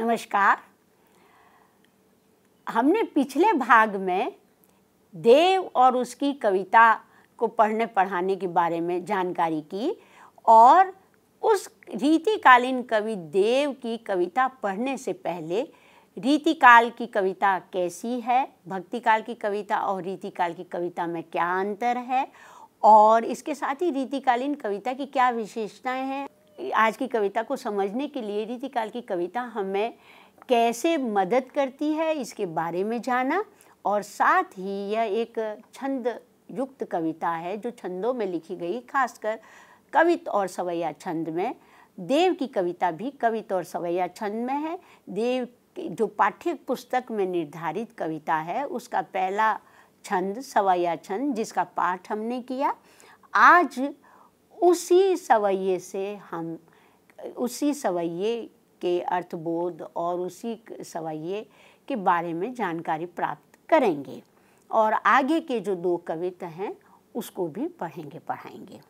नमस्कार हमने पिछले भाग में देव और उसकी कविता को पढ़ने पढ़ाने के बारे में जानकारी की और उस रीतिकालीन कवि देव की कविता पढ़ने से पहले रीतिकाल की कविता कैसी है भक्ति काल की कविता और रीतिकाल की कविता में क्या अंतर है और इसके साथ ही रीतिकालीन कविता की क्या विशेषताएं हैं आज की कविता को समझने के लिए रीतिकाल की कविता हमें कैसे मदद करती है इसके बारे में जाना और साथ ही यह एक छंद युक्त कविता है जो छंदों में लिखी गई खासकर कवित और सवैया छंद में देव की कविता भी कवित और सवैया छंद में है देव जो पाठ्य पुस्तक में निर्धारित कविता है उसका पहला छंद सवैया छंद जिसका पाठ हमने किया आज उसी सवैये से हम उसी सवैये के अर्थबोध और उसी सवैये के बारे में जानकारी प्राप्त करेंगे और आगे के जो दो कविता हैं उसको भी पढ़ेंगे पढ़ाएंगे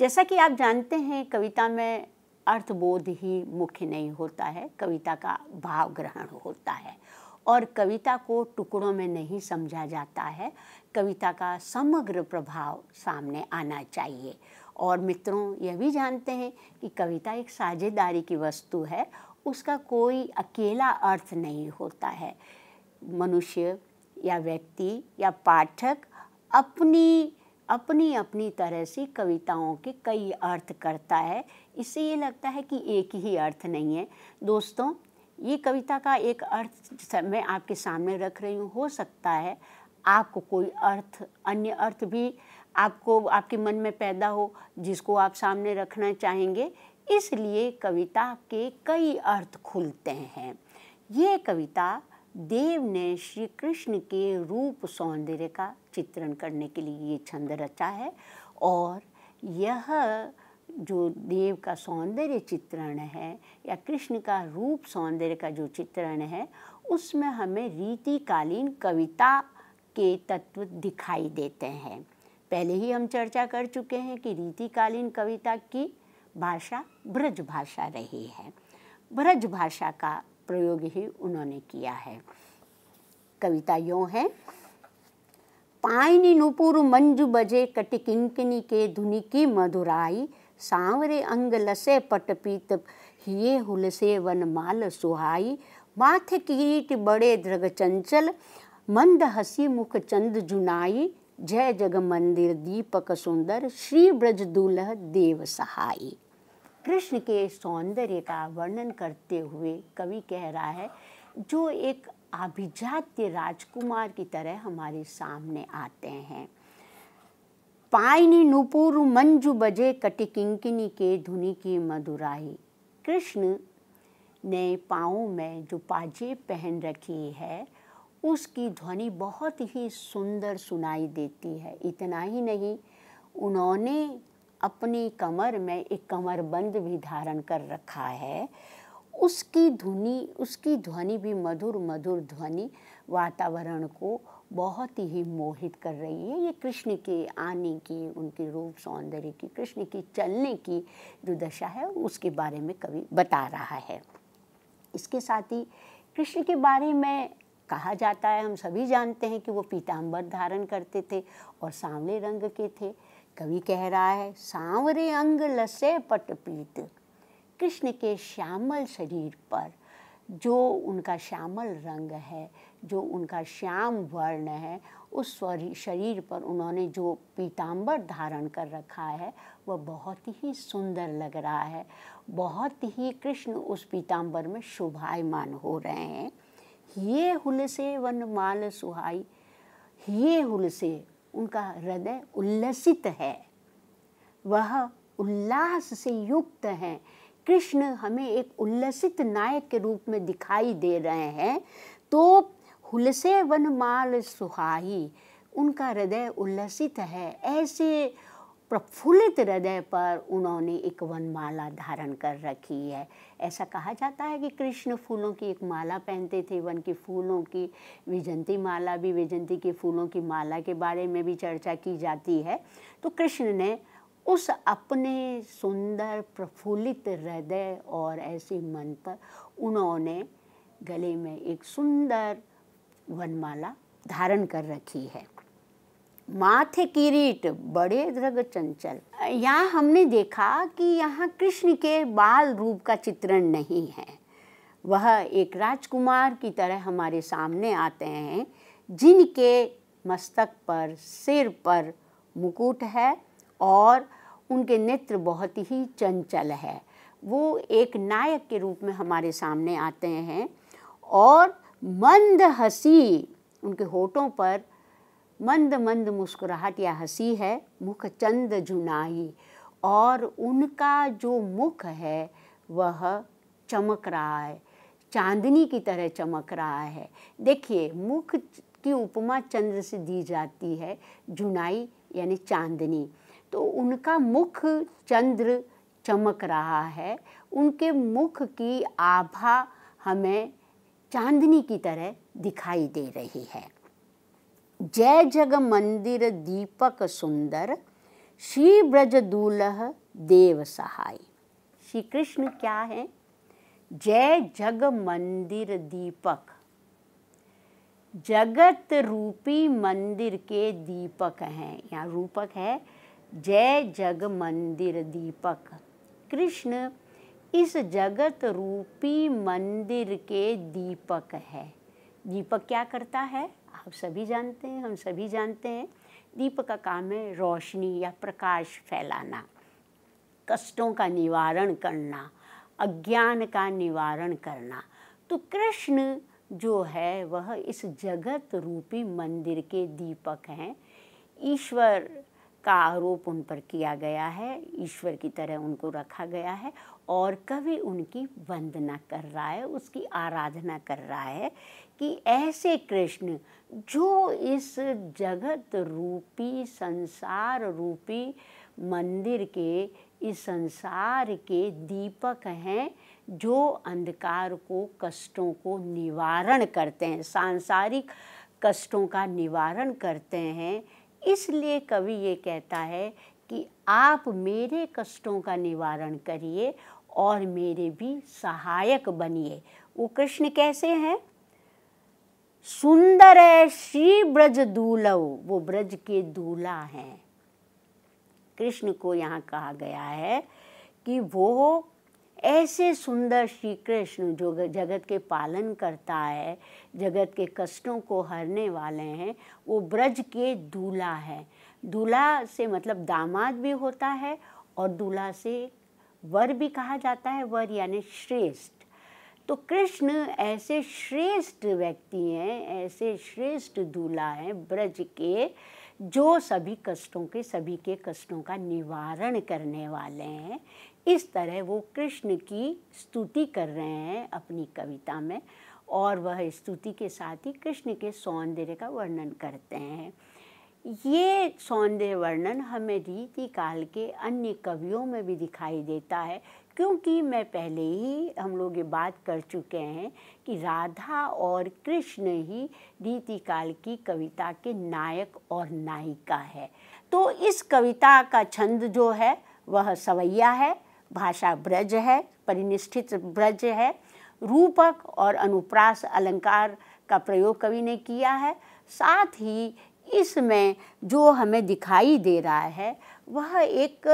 जैसा कि आप जानते हैं कविता में अर्थबोध ही मुख्य नहीं होता है कविता का भाव ग्रहण होता है और कविता को टुकड़ों में नहीं समझा जाता है कविता का समग्र प्रभाव सामने आना चाहिए और मित्रों यह भी जानते हैं कि कविता एक साझेदारी की वस्तु है उसका कोई अकेला अर्थ नहीं होता है मनुष्य या व्यक्ति या पाठक अपनी अपनी अपनी तरह से कविताओं के कई अर्थ करता है इससे ये लगता है कि एक ही अर्थ नहीं है दोस्तों ये कविता का एक अर्थ मैं आपके सामने रख रही हूँ हो सकता है आपको कोई अर्थ अन्य अर्थ भी आपको आपके मन में पैदा हो जिसको आप सामने रखना चाहेंगे इसलिए कविता के कई अर्थ खुलते हैं ये कविता देव ने श्री कृष्ण के रूप सौंदर्य का चित्रण करने के लिए ये छंद रचा है और यह जो देव का सौंदर्य चित्रण है या कृष्ण का रूप सौंदर्य का जो चित्रण है उसमें हमें रीतिकालीन कविता के तत्व दिखाई देते हैं पहले ही हम चर्चा कर चुके हैं कि रीतिकालीन कविता की भाषा ब्रज भाषा रही है ब्रज भाषा का प्रयोग ही उन्होंने किया है कविता यों है पाइनी नुपुर मंजू बजे कटिकिनकिनी के धुनिकी की मधुराई सांवरे अंग लसे पट पीत हिये हुलसे माल सुहाई माथ कीट बड़े द्रग चंचल मंद हसी मुख चंद जुनाई जय जग मंदिर दीपक सुंदर श्री ब्रज दूल्ह देव सहाय कृष्ण के सौंदर्य का वर्णन करते हुए कवि कह रहा है जो एक आभिजात्य राजकुमार की तरह हमारे सामने आते हैं पायनी नुपुर मंजू बजे किंकिनी के धुनी की मधुराई कृष्ण ने पाँव में जो पाजे पहन रखी है उसकी ध्वनि बहुत ही सुंदर सुनाई देती है इतना ही नहीं उन्होंने अपनी कमर में एक कमरबंद भी धारण कर रखा है उसकी धुनी उसकी ध्वनि भी मधुर मधुर ध्वनि वातावरण को बहुत ही मोहित कर रही है ये कृष्ण के आने की उनके रूप सौंदर्य की कृष्ण की चलने की जो दशा है उसके बारे में कवि बता रहा है इसके साथ ही कृष्ण के बारे में कहा जाता है हम सभी जानते हैं कि वो पीताम्बर धारण करते थे और सांवले रंग के थे कवि कह रहा है सांवरे अंग लसे पटपीत कृष्ण के श्यामल शरीर पर जो उनका श्यामल रंग है जो उनका श्याम वर्ण है उस शरीर पर उन्होंने जो पीतांबर धारण कर रखा है वह बहुत ही सुंदर लग रहा है बहुत ही कृष्ण उस पीतांबर में शोभायमान हो रहे हैं ये हुल से वन माल सुहाई ये हुल से उनका हृदय उल्लसित है वह उल्लास से युक्त हैं कृष्ण हमें एक उल्लसित नायक के रूप में दिखाई दे रहे हैं तो वन माल सुहाई उनका हृदय उल्लसित है ऐसे प्रफुल्लित हृदय पर उन्होंने एक वन माला धारण कर रखी है ऐसा कहा जाता है कि कृष्ण फूलों की एक माला पहनते थे वन के फूलों की विजंती माला भी विजंती के फूलों की माला के बारे में भी चर्चा की जाती है तो कृष्ण ने उस अपने सुंदर प्रफुल्लित हृदय और ऐसे मन पर उन्होंने गले में एक सुंदर वनमाला धारण कर रखी है माथे किरीट बड़े द्रग चंचल यहाँ हमने देखा कि यहाँ कृष्ण के बाल रूप का चित्रण नहीं है वह एक राजकुमार की तरह हमारे सामने आते हैं जिनके मस्तक पर सिर पर मुकुट है और उनके नेत्र बहुत ही चंचल है वो एक नायक के रूप में हमारे सामने आते हैं और मंद हंसी उनके होठों पर मंद मंद मुस्कुराहट या हंसी है मुख चंद जुनाई और उनका जो मुख है वह चमक रहा है चांदनी की तरह चमक रहा है देखिए मुख की उपमा चंद्र से दी जाती है जुनाई यानी चांदनी तो उनका मुख चंद्र चमक रहा है उनके मुख की आभा हमें चांदनी की तरह दिखाई दे रही है जय जग मंदिर दीपक सुंदर श्री ब्रज दूलह देव सहाय श्री कृष्ण क्या है जय जग मंदिर दीपक जगत रूपी मंदिर के दीपक हैं यहाँ रूपक है जय जग मंदिर दीपक कृष्ण इस जगत रूपी मंदिर के दीपक है दीपक क्या करता है आप सभी जानते हैं हम सभी जानते हैं दीपक का काम है रोशनी या प्रकाश फैलाना कष्टों का निवारण करना अज्ञान का निवारण करना तो कृष्ण जो है वह इस जगत रूपी मंदिर के दीपक हैं ईश्वर का आरोप उन पर किया गया है ईश्वर की तरह उनको रखा गया है और कवि उनकी वंदना कर रहा है उसकी आराधना कर रहा है कि ऐसे कृष्ण जो इस जगत रूपी संसार रूपी मंदिर के इस संसार के दीपक हैं जो अंधकार को कष्टों को निवारण करते हैं सांसारिक कष्टों का निवारण करते हैं इसलिए कवि ये कहता है कि आप मेरे कष्टों का निवारण करिए और मेरे भी सहायक बनिए वो कृष्ण कैसे हैं सुंदर है श्री ब्रज दूलव वो ब्रज के दूल्हा हैं कृष्ण को यहाँ कहा गया है कि वो ऐसे सुंदर श्री कृष्ण जो जगत के पालन करता है जगत के कष्टों को हरने वाले हैं वो ब्रज के दूल्हा है दूल्हा से मतलब दामाद भी होता है और दूल्हा से वर भी कहा जाता है वर यानी श्रेष्ठ तो कृष्ण ऐसे श्रेष्ठ व्यक्ति हैं ऐसे श्रेष्ठ दूल्हा हैं ब्रज के जो सभी कष्टों के सभी के कष्टों का निवारण करने वाले हैं इस तरह वो कृष्ण की स्तुति कर रहे हैं अपनी कविता में और वह स्तुति के साथ ही कृष्ण के सौंदर्य का वर्णन करते हैं ये सौंदर्य वर्णन हमें रीति काल के अन्य कवियों में भी दिखाई देता है क्योंकि मैं पहले ही हम लोग ये बात कर चुके हैं कि राधा और कृष्ण ही रीति काल की कविता के नायक और नायिका है तो इस कविता का छंद जो है वह सवैया है भाषा ब्रज है परिनिष्ठित ब्रज है रूपक और अनुप्रास अलंकार का प्रयोग कवि ने किया है साथ ही इसमें जो हमें दिखाई दे रहा है वह एक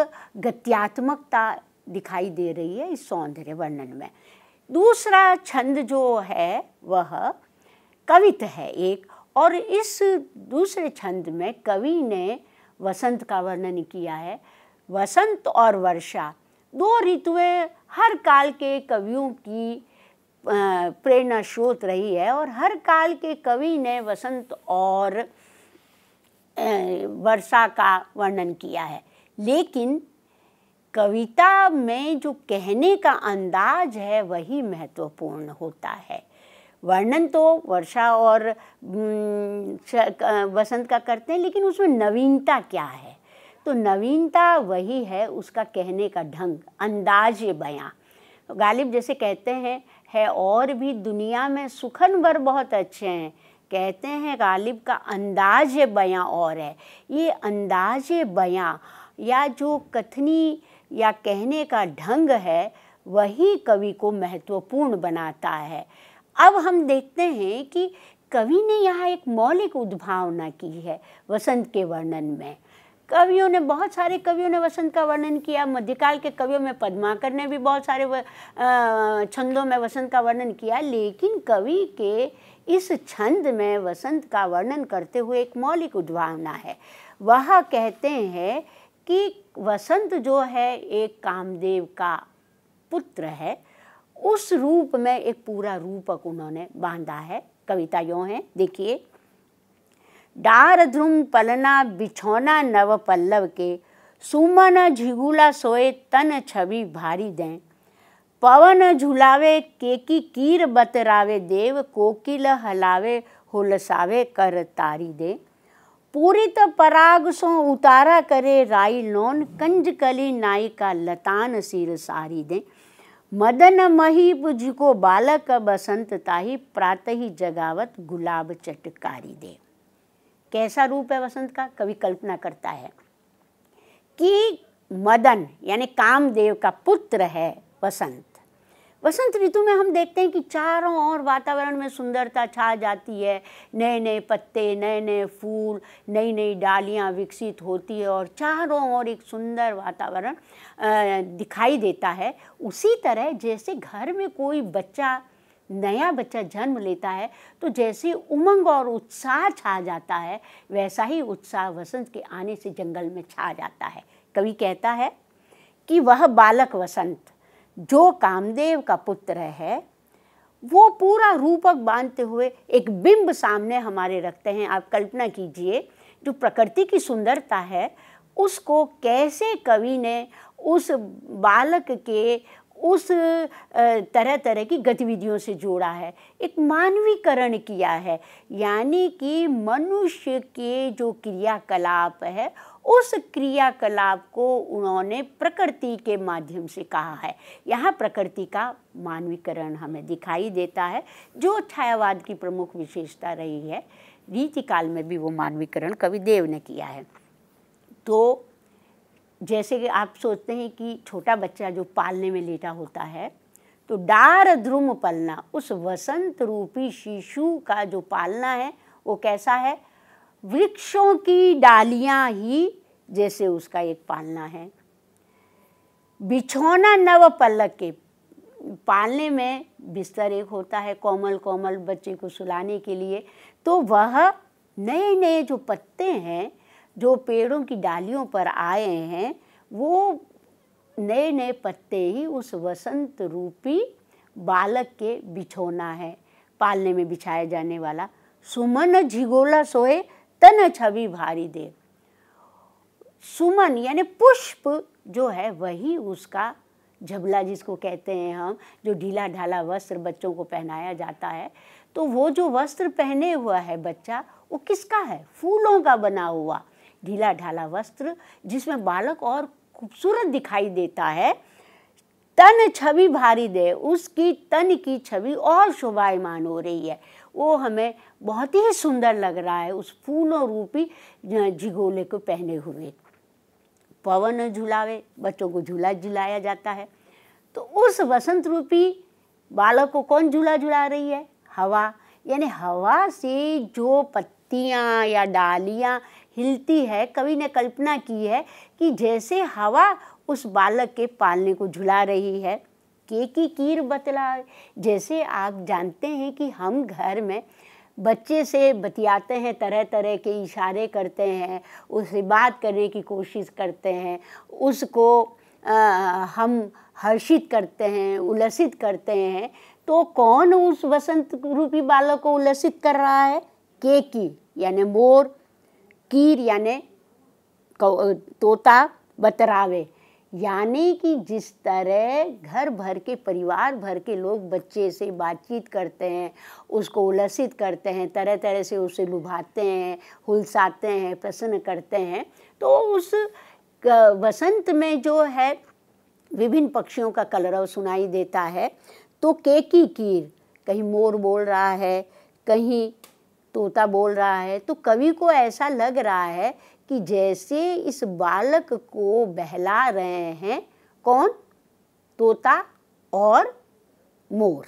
गत्यात्मकता दिखाई दे रही है इस सौंदर्य वर्णन में दूसरा छंद जो है वह कवित है एक और इस दूसरे छंद में कवि ने वसंत का वर्णन किया है वसंत और वर्षा दो ऋतुएं हर काल के कवियों की प्रेरणा स्रोत रही है और हर काल के कवि ने वसंत और वर्षा का वर्णन किया है लेकिन कविता में जो कहने का अंदाज है वही महत्वपूर्ण होता है वर्णन तो वर्षा और वसंत का करते हैं लेकिन उसमें नवीनता क्या है तो नवीनता वही है उसका कहने का ढंग अंदाज बयां गालिब जैसे कहते हैं है और भी दुनिया में सुखन भर बहुत अच्छे हैं कहते हैं गालिब का अंदाज बयां और है ये अंदाज बयां या जो कथनी या कहने का ढंग है वही कवि को महत्वपूर्ण बनाता है अब हम देखते हैं कि कवि ने यहाँ एक मौलिक उद्भावना की है वसंत के वर्णन में कवियों ने बहुत सारे कवियों ने वसंत का वर्णन किया मध्यकाल के कवियों में पद्माकर ने भी बहुत सारे छंदों में वसंत का वर्णन किया लेकिन कवि के इस छंद में वसंत का वर्णन करते हुए एक मौलिक उद्भावना है वह कहते हैं कि वसंत जो है एक कामदेव का पुत्र है उस रूप में एक पूरा रूपक उन्होंने बांधा है कविता यों है देखिए डार ध्रुम पलना बिछौना नव पल्लव के सुमन झिगुला सोए तन छवि भारी दें पवन झुलावे केकी कीर बतरावे देव कोकिल हलावे हुलसावे कर तारी दे पूरित पराग सो उतारा करे राई लोन कंज कली नाई का लतान सिर सारी दे मदन महीप जिको बालक बसंत ताही प्रातही जगावत गुलाब चटकारी दे कैसा रूप है वसंत का कवि कल्पना करता है कि मदन यानी कामदेव का पुत्र है वसंत वसंत ऋतु में हम देखते हैं कि चारों ओर वातावरण में सुंदरता छा जाती है नए नए पत्ते नए नए फूल नई नई डालियाँ विकसित होती है और चारों ओर एक सुंदर वातावरण दिखाई देता है उसी तरह जैसे घर में कोई बच्चा नया बच्चा जन्म लेता है तो जैसे उमंग और उत्साह छा जाता है वैसा ही उत्साह वसंत के आने से जंगल में छा जाता है कवि कहता है कि वह बालक वसंत जो कामदेव का पुत्र है वो पूरा रूपक बांधते हुए एक बिंब सामने हमारे रखते हैं आप कल्पना कीजिए जो प्रकृति की सुंदरता है उसको कैसे कवि ने उस बालक के उस तरह तरह की गतिविधियों से जोड़ा है एक मानवीकरण किया है यानी कि मनुष्य के जो क्रियाकलाप है उस क्रियाकलाप को उन्होंने प्रकृति के माध्यम से कहा है यहाँ प्रकृति का मानवीकरण हमें दिखाई देता है जो छायावाद की प्रमुख विशेषता रही है रीतिकाल में भी वो मानवीकरण कवि देव ने किया है तो जैसे कि आप सोचते हैं कि छोटा बच्चा जो पालने में लेटा होता है तो डार ध्रुम पलना उस वसंत रूपी शिशु का जो पालना है वो कैसा है वृक्षों की डालियां ही जैसे उसका एक पालना है बिछोना नव पलक के पालने में बिस्तर एक होता है कोमल कोमल बच्चे को सुलाने के लिए तो वह नए नए जो पत्ते हैं जो पेड़ों की डालियों पर आए हैं वो नए नए पत्ते ही उस वसंत रूपी बालक के बिछोना है पालने में बिछाया जाने वाला सुमन झिगोला सोए तन छवि भारी देव सुमन यानी पुष्प जो है वही उसका झबला जिसको कहते हैं हम जो ढीला ढाला वस्त्र बच्चों को पहनाया जाता है तो वो जो वस्त्र पहने हुआ है बच्चा वो किसका है फूलों का बना हुआ ढीला ढाला वस्त्र जिसमें बालक और खूबसूरत दिखाई देता है तन छवि भारी दे उसकी तन की छवि और शोभायमान हो रही है वो हमें बहुत ही सुंदर लग रहा है उस पूर्ण रूपी झिगोले को पहने हुए पवन झुलावे बच्चों को झूला झुलाया जाता है तो उस वसंत रूपी बालक को कौन झूला झुला रही है हवा यानी हवा से जो पत्तियाँ या डालियाँ हिलती है कवि ने कल्पना की है कि जैसे हवा उस बालक के पालने को झुला रही है के की कीर बतला जैसे आप जानते हैं कि हम घर में बच्चे से बतियाते हैं तरह तरह के इशारे करते हैं उससे बात करने की कोशिश करते हैं उसको आ, हम हर्षित करते हैं उल्लसित करते हैं तो कौन उस वसंत रूपी बालक को उल्लसित कर रहा है केकी यानी मोर कीर याने तोता बतरावे यानी कि जिस तरह घर भर के परिवार भर के लोग बच्चे से बातचीत करते हैं उसको उलसित करते हैं तरह तरह से उसे लुभाते हैं हुलसाते हैं प्रसन्न करते हैं तो उस वसंत में जो है विभिन्न पक्षियों का कलरव सुनाई देता है तो केकी कीर कहीं मोर बोल रहा है कहीं तोता बोल रहा है तो कवि को ऐसा लग रहा है कि जैसे इस बालक को बहला रहे हैं कौन तोता और मोर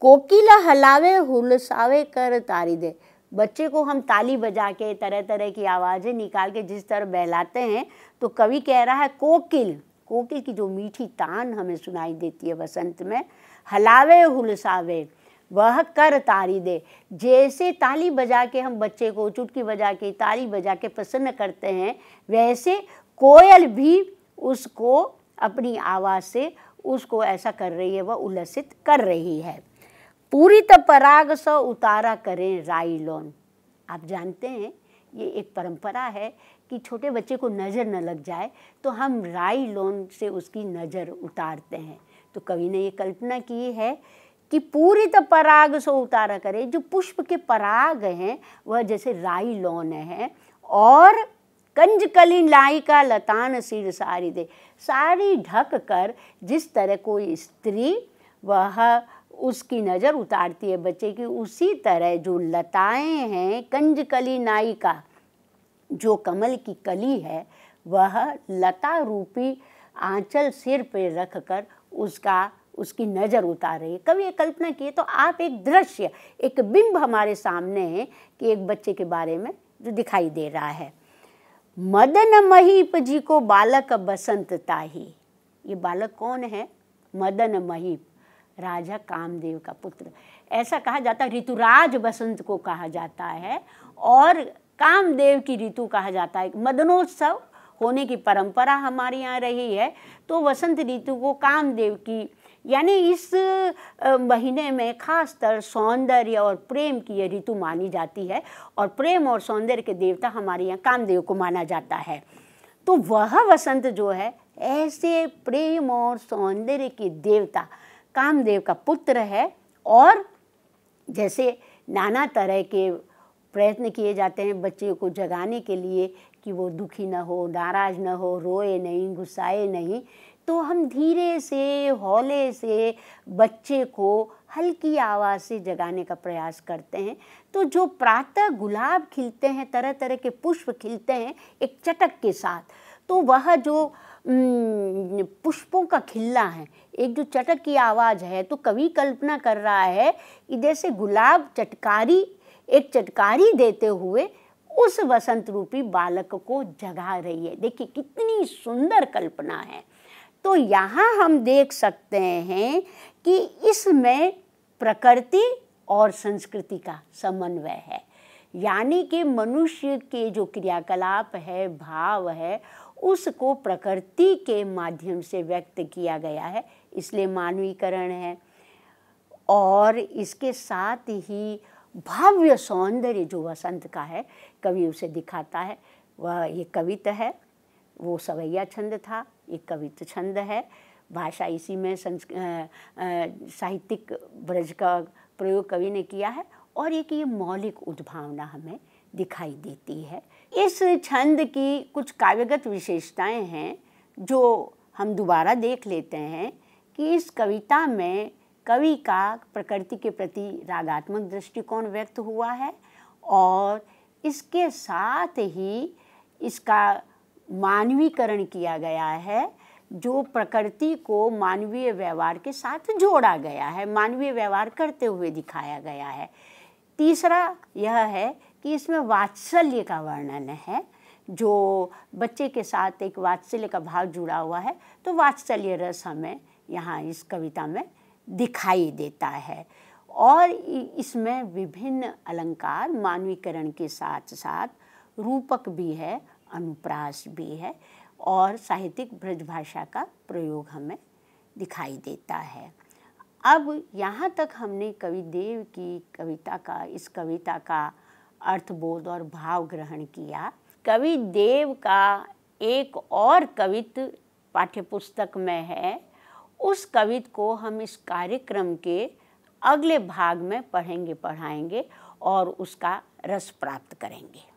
कोकिला हलावे हुलसावे कर तारी दे बच्चे को हम ताली बजा के तरह तरह की आवाज़ें निकाल के जिस तरह बहलाते हैं तो कवि कह रहा है कोकिल कोकिल की जो मीठी तान हमें सुनाई देती है बसंत में हलावे हुलसावे वह कर तारी दे जैसे ताली बजा के हम बच्चे को चुटकी बजा के ताली बजा के प्रसन्न करते हैं वैसे कोयल भी उसको अपनी आवाज़ से उसको ऐसा कर रही है वह उल्लसित कर रही है पूरी तो पराग स उतारा करें राइलोन आप जानते हैं ये एक परंपरा है कि छोटे बच्चे को नज़र न लग जाए तो हम राइलोन से उसकी नज़र उतारते हैं तो कवि ने ये कल्पना की है कि पूरित पराग सो उतारा करे जो पुष्प के पराग हैं वह जैसे राई लौन है और कंज कली लाई का लतान सिर सारी दे सारी ढक कर जिस तरह कोई स्त्री वह उसकी नज़र उतारती है बच्चे की उसी तरह जो लताएं हैं कंज कली नाई का जो कमल की कली है वह लता रूपी आंचल सिर पर रख कर उसका उसकी नज़र उतारे कभी ये कल्पना किए तो आप एक दृश्य एक बिंब हमारे सामने है कि एक बच्चे के बारे में जो दिखाई दे रहा है मदन महीप जी को बालक बसंत ताही ये बालक कौन है मदन महीप राजा कामदेव का पुत्र ऐसा कहा जाता है ऋतुराज बसंत को कहा जाता है और कामदेव की ऋतु कहा जाता है मदनोत्सव होने की परंपरा हमारे यहाँ रही है तो वसंत ऋतु को कामदेव की यानी इस महीने में खासतर सौंदर्य और प्रेम की ये ऋतु मानी जाती है और प्रेम और सौंदर्य के देवता हमारे यहाँ कामदेव को माना जाता है तो वह वसंत जो है ऐसे प्रेम और सौंदर्य के देवता कामदेव का पुत्र है और जैसे नाना तरह के प्रयत्न किए जाते हैं बच्चे को जगाने के लिए कि वो दुखी ना हो नाराज ना हो रोए नहीं गुस्साए नहीं तो हम धीरे से हौले से बच्चे को हल्की आवाज़ से जगाने का प्रयास करते हैं तो जो प्रातः गुलाब खिलते हैं तरह तरह के पुष्प खिलते हैं एक चटक के साथ तो वह जो पुष्पों का खिलना है एक जो चटक की आवाज़ है तो कवि कल्पना कर रहा है कि जैसे गुलाब चटकारी एक चटकारी देते हुए उस वसंत रूपी बालक को जगा रही है देखिए कितनी सुंदर कल्पना है तो यहाँ हम देख सकते हैं कि इसमें प्रकृति और संस्कृति का समन्वय है यानी कि मनुष्य के जो क्रियाकलाप है भाव है उसको प्रकृति के माध्यम से व्यक्त किया गया है इसलिए मानवीकरण है और इसके साथ ही भव्य सौंदर्य जो वसंत का है कवि उसे दिखाता है वह ये कविता है वो सवैया छंद था एक कवित्व छंद है भाषा इसी में संस् साहित्यिक ब्रज का प्रयोग कवि ने किया है और एक ये मौलिक उद्भावना हमें दिखाई देती है इस छंद की कुछ काव्यगत विशेषताएं हैं जो हम दोबारा देख लेते हैं कि इस कविता में कवि का प्रकृति के प्रति रागात्मक दृष्टिकोण व्यक्त हुआ है और इसके साथ ही इसका मानवीकरण किया गया है जो प्रकृति को मानवीय व्यवहार के साथ जोड़ा गया है मानवीय व्यवहार करते हुए दिखाया गया है तीसरा यह है कि इसमें वात्सल्य का वर्णन है जो बच्चे के साथ एक वात्सल्य का भाव जुड़ा हुआ है तो वात्सल्य रस हमें यहाँ इस कविता में दिखाई देता है और इसमें विभिन्न अलंकार मानवीकरण के साथ साथ रूपक भी है अनुप्रास भी है और साहित्यिक ब्रजभाषा का प्रयोग हमें दिखाई देता है अब यहाँ तक हमने कवि देव की कविता का इस कविता का अर्थबोध और भाव ग्रहण किया कवि देव का एक और कवित पाठ्यपुस्तक में है उस कवित को हम इस कार्यक्रम के अगले भाग में पढ़ेंगे पढ़ाएंगे और उसका रस प्राप्त करेंगे